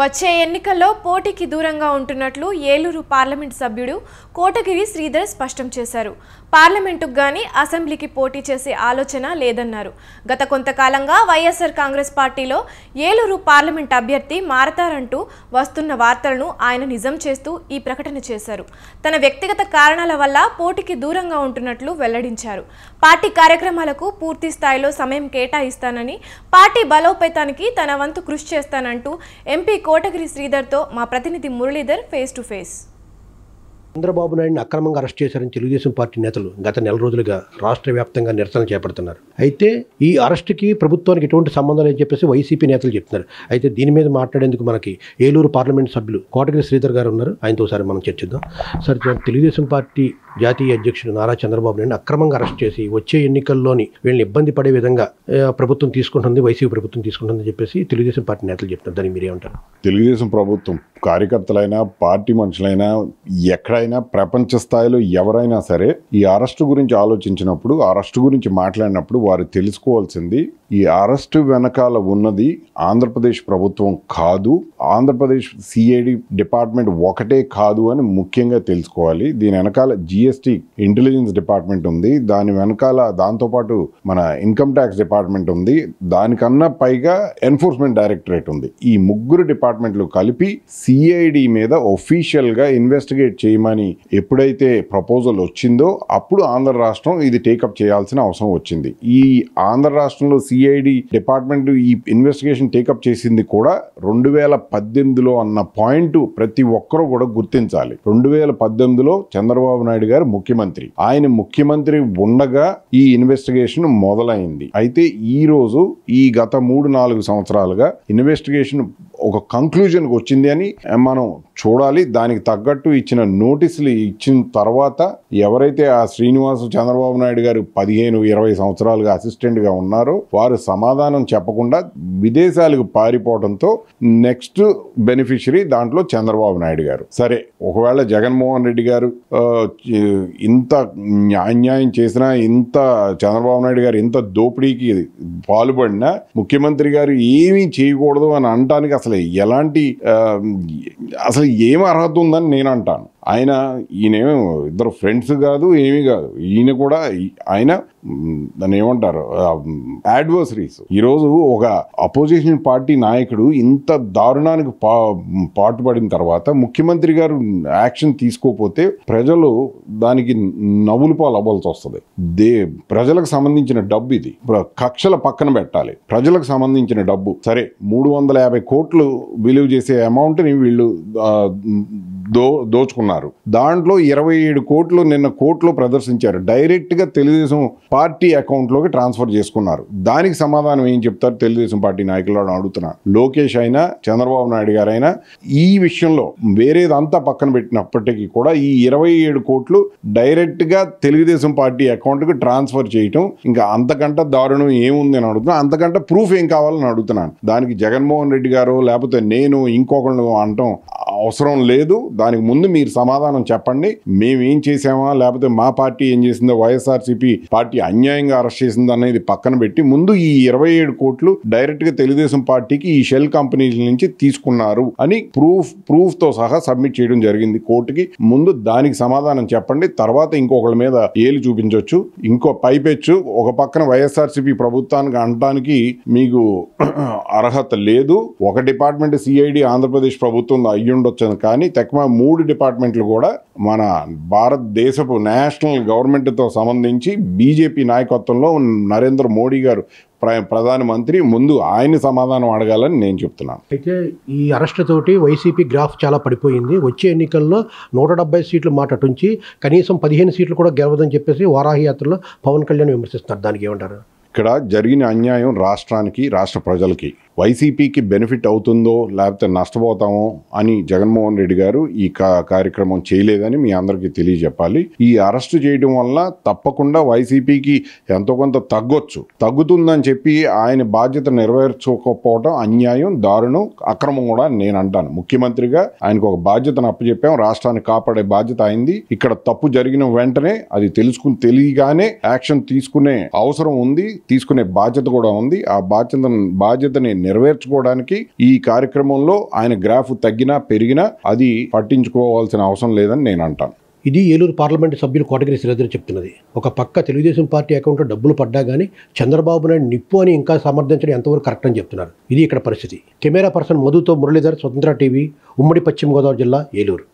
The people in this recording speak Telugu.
వచ్చే ఎన్నికల్లో పోటీకి దూరంగా ఉంటున్నట్లు ఏలూరు పార్లమెంట్ సభ్యుడు కోటగిరి శ్రీధర్ స్పష్టం చేశారు పార్లమెంటుకు గానీ అసెంబ్లీకి పోటీ చేసే ఆలోచన లేదన్నారు గత కొంతకాలంగా వైఎస్ఆర్ కాంగ్రెస్ పార్టీలో ఏలూరు పార్లమెంట్ అభ్యర్థి మారతారంటూ వస్తున్న వార్తలను ఆయన నిజం చేస్తూ ఈ ప్రకటన చేశారు తన వ్యక్తిగత కారణాల వల్ల పోటీకి దూరంగా ఉంటున్నట్లు వెల్లడించారు పార్టీ కార్యక్రమాలకు పూర్తి స్థాయిలో సమయం కేటాయిస్తానని పార్టీ బలోపేతానికి తన వంతు కృషి చేస్తానంటూ ఎంపీ కోటగిరి శ్రీధర్తో మా ప్రతినిధి Muralidhar face to face Chandrababu నాయుడుని అక్రమంగా అరెస్ట్ చేశారని తెలుగుదేశం పార్టీ నేతలు గత నెల రోజులుగా రాష్ట్ర వ్యాప్తంగా నిరసన చేపడుతున్నారు అయితే ఈ అరెస్ట్కి ప్రభుత్వానికి ఎటువంటి సంబంధం లేదని చెప్పేసి వైసీపీ నేతలు చెప్తున్నారు అయితే దీని మీద మాట్లాడేందుకు మనకి ఏలూరు పార్లమెంట్ సభ్యులు కోటగిరి శ్రీధర్ గారు ఉన్నారు ఆయనతో సార్ మనం చర్చిద్దాం సార్ తెలుగుదేశం పార్టీ జాతీయ అధ్యక్షుడు నారా చంద్రబాబు నాయుడు అక్రమంగా అరెస్ట్ చేసి వచ్చే ఎన్నికల్లోని వీళ్ళని ఇబ్బంది పడే విధంగా ప్రభుత్వం తీసుకుంటుంది వైసీపీ ప్రభుత్వం తీసుకుంటుందని చెప్పేసి తెలుగుదేశం పార్టీ నేతలు చెప్తున్నారు దాన్ని మీరేమంటారు తెలుగుదేశం ప్రభుత్వం కార్యకర్తలైనా పార్టీ మనుషులైనా ఎక్కడైనా ప్రపంచ స్థాయిలో ఎవరైనా సరే ఈ అరెస్టు గురించి ఆలోచించినప్పుడు అరెస్టు గురించి మాట్లాడినప్పుడు వారు తెలుసుకోవాల్సింది ఈ అరెస్టు వెనకాల ఉన్నది ఆంధ్రప్రదేశ్ ప్రభుత్వం కాదు ఆంధ్రప్రదేశ్ సిఐడి డిపార్ట్మెంట్ ఒకటే కాదు అని ముఖ్యంగా తెలుసుకోవాలి దీని వెనకాల జి జిఎస్టీ ఇంటెలిజెన్స్ డిపార్ట్మెంట్ ఉంది దాని వెనకాల దాంతోపాటు మన ఇన్కమ్ ట్యాక్స్ డిపార్ట్మెంట్ ఉంది దానికన్నా పైగా ఎన్ఫోర్స్మెంట్ డైరెక్టరేట్ ఉంది ఈ ముగ్గురు డిపార్ట్మెంట్లు కలిపి సిఐడి మీద ఒఫీషియల్గా ఇన్వెస్టిగేట్ చేయమని ఎప్పుడైతే ప్రపోజల్ వచ్చిందో అప్పుడు ఆంధ్ర రాష్ట్రం ఇది టేకప్ చేయాల్సిన అవసరం వచ్చింది ఈ ఆంధ్ర రాష్ట్రంలో సిఐడి డిపార్ట్మెంట్ ఈ ఇన్వెస్టిగేషన్ టేకప్ చేసింది కూడా రెండు వేల పద్దెనిమిదిలో అన్న పాయింట్ ప్రతి ఒక్కరూ కూడా గుర్తించాలి రెండు వేల పద్దెనిమిదిలో చంద్రబాబు నాయుడు గారు ముఖ్యమంత్రి ఆయన ముఖ్యమంత్రి ఉండగా ఈ ఇన్వెస్టిగేషన్ మొదలైంది అయితే ఈ రోజు ఈ గత మూడు నాలుగు సంవత్సరాలుగా ఇన్వెస్టిగేషన్ ఒక కంక్లూజన్కి వచ్చింది అని మనం చూడాలి దానికి తగ్గట్టు ఇచ్చిన నోటీసులు ఇచ్చిన తర్వాత ఎవరైతే ఆ శ్రీనివాస్ చంద్రబాబు నాయుడు గారు పదిహేను ఇరవై సంవత్సరాలుగా అసిస్టెంట్గా ఉన్నారో వారు సమాధానం చెప్పకుండా విదేశాలకు పారిపోవడంతో నెక్స్ట్ బెనిఫిషరీ దాంట్లో చంద్రబాబు నాయుడు గారు సరే ఒకవేళ జగన్మోహన్ రెడ్డి గారు ఇంత అన్యాయం చేసినా ఇంత చంద్రబాబు నాయుడు గారు ఇంత దోపిడీకి పాల్పడినా ముఖ్యమంత్రి గారు ఏమీ చేయకూడదు అని అనడానికి అసలు ఎలాంటి అసలు అసలు ఏం అర్హత ఉందని నేను అంటాను ఆయన ఈయనేమో ఇద్దరు ఫ్రెండ్స్ కాదు ఏమీ కాదు ఈయన కూడా ఆయన దాన్ని ఏమంటారు యాడ్వర్సరీస్ ఈరోజు ఒక అపోజిషన్ పార్టీ నాయకుడు ఇంత దారుణానికి పా పాటుపడిన తర్వాత ముఖ్యమంత్రి గారు యాక్షన్ తీసుకోకపోతే ప్రజలు దానికి నవ్వులు పాలు అవ్వాల్సి వస్తుంది దే ప్రజలకు సంబంధించిన డబ్బు ఇది కక్షల పక్కన పెట్టాలి ప్రజలకు సంబంధించిన డబ్బు సరే మూడు వందల యాభై కోట్లు విలువ చేసే అమౌంట్ని వీళ్ళు దో దోచుకున్నారు దాంట్లో ఇరవై ఏడు కోట్లు నిన్న కోర్టులో ప్రదర్శించారు డైరెక్ట్గా తెలుగుదేశం పార్టీ అకౌంట్లోకి ట్రాన్స్ఫర్ చేసుకున్నారు దానికి సమాధానం ఏం చెప్తారు తెలుగుదేశం పార్టీ నాయకులు అడుగుతున్నా లోకేష్ అయినా చంద్రబాబు నాయుడు గారైనా ఈ విషయంలో వేరేదంతా పక్కన పెట్టినప్పటికీ కూడా ఈ ఇరవై ఏడు కోట్లు డైరెక్ట్గా తెలుగుదేశం పార్టీ అకౌంట్కి ట్రాన్స్ఫర్ చేయటం ఇంకా అంతకంటే దారుణం ఏముంది అని అడుగుతున్నా అంతకంటే ప్రూఫ్ ఏం కావాలని అడుగుతున్నాను దానికి జగన్మోహన్ రెడ్డి గారు లేకపోతే నేను ఇంకొకళ్ళు అనటం అవసరం లేదు దానికి ముందు మీరు సమాధానం చెప్పండి మేము ఏం చేసామా లేకపోతే మా పార్టీ ఏం చేసిందో వైఎస్ఆర్సీపీ పార్టీ అన్యాయంగా అరెస్ట్ చేసింది అనేది పక్కన పెట్టి ముందు ఈ ఇరవై ఏడు కోట్లు డైరెక్ట్గా తెలుగుదేశం పార్టీకి ఈ షెల్ కంపెనీల నుంచి తీసుకున్నారు అని ప్రూఫ్ ప్రూఫ్తో సహా సబ్మిట్ చేయడం జరిగింది కోర్టుకి ముందు దానికి సమాధానం చెప్పండి తర్వాత ఇంకొకళ్ళ మీద ఏలు చూపించవచ్చు ఇంకో పైపెచ్చు ఒక పక్కన వైఎస్ఆర్సీపీ ప్రభుత్వానికి అనడానికి మీకు అర్హత లేదు ఒక డిపార్ట్మెంట్ సిఐడి ఆంధ్రప్రదేశ్ ప్రభుత్వం అయ్యుండొచ్చు ఉండొచ్చును కానీ తక్కువ మూడు డిపార్ట్మెంట్లు కూడా మన భారతదేశపు నేషనల్ గవర్నమెంట్తో సంబంధించి బీజేపీ నాయకత్వంలో నరేంద్ర మోడీ గారు ప్రధానమంత్రి ముందు ఆయన సమాధానం అడగాలని నేను చెప్తున్నాను అయితే ఈ అరెస్ట్ తోటి వైసీపీ గ్రాఫ్ చాలా పడిపోయింది వచ్చే ఎన్నికల్లో నూట డెబ్బై సీట్లు మాట అటుంచి కనీసం పదిహేను సీట్లు కూడా గెలవదని చెప్పేసి వారాహయాత్రలో పవన్ కళ్యాణ్ విమర్శిస్తున్నారు దానికి ఏమంటారు ఇక్కడ జరిగిన అన్యాయం రాష్ట్రానికి రాష్ట్ర ప్రజలకి వైసీపీకి బెనిఫిట్ అవుతుందో లేకపోతే నష్టపోతామో అని జగన్మోహన్ రెడ్డి గారు ఈ కార్యక్రమం చేయలేదని మీ అందరికీ తెలియజెప్పాలి ఈ అరెస్ట్ చేయడం వల్ల తప్పకుండా వైసీపీకి ఎంతో కొంత తగ్గొచ్చు తగ్గుతుందని చెప్పి ఆయన బాధ్యత నెరవేర్చుకోకపోవడం అన్యాయం దారుణం అక్రమం కూడా నేను అంటాను ముఖ్యమంత్రిగా ఆయనకు ఒక బాధ్యతను అప్పచెప్పాం రాష్ట్రాన్ని కాపాడే బాధ్యత అయింది ఇక్కడ తప్పు జరిగిన వెంటనే అది తెలుసుకుని తెలియగానే యాక్షన్ తీసుకునే అవసరం ఉంది తీసుకునే బాధ్యత కూడా ఉంది ఆ బాధ్యత బాధ్యతని నెరవేర్చుకోవడానికి ఈ కార్యక్రమంలో ఆయన గ్రాఫ్ తగ్గినా పెరిగినా అది పట్టించుకోవాల్సిన అవసరం లేదని నేను అంటాను ఇది ఏలూరు పార్లమెంటు సభ్యులు కోటగిరి శ్రీధర్ చెప్తున్నది ఒక పక్క తెలుగుదేశం పార్టీ అకౌంట్లో డబ్బులు పడ్డా కానీ చంద్రబాబు నాయుడు నిప్పు అని ఇంకా సమర్థించడం ఎంతవరకు కరెక్ట్ అని చెప్తున్నారు ఇది ఇక్కడ పరిస్థితి కెమెరా పర్సన్ మధుతో మురళీధర్ స్వతంత్ర టీవీ ఉమ్మడి పశ్చిమ గోదావరి జిల్లా ఏలూరు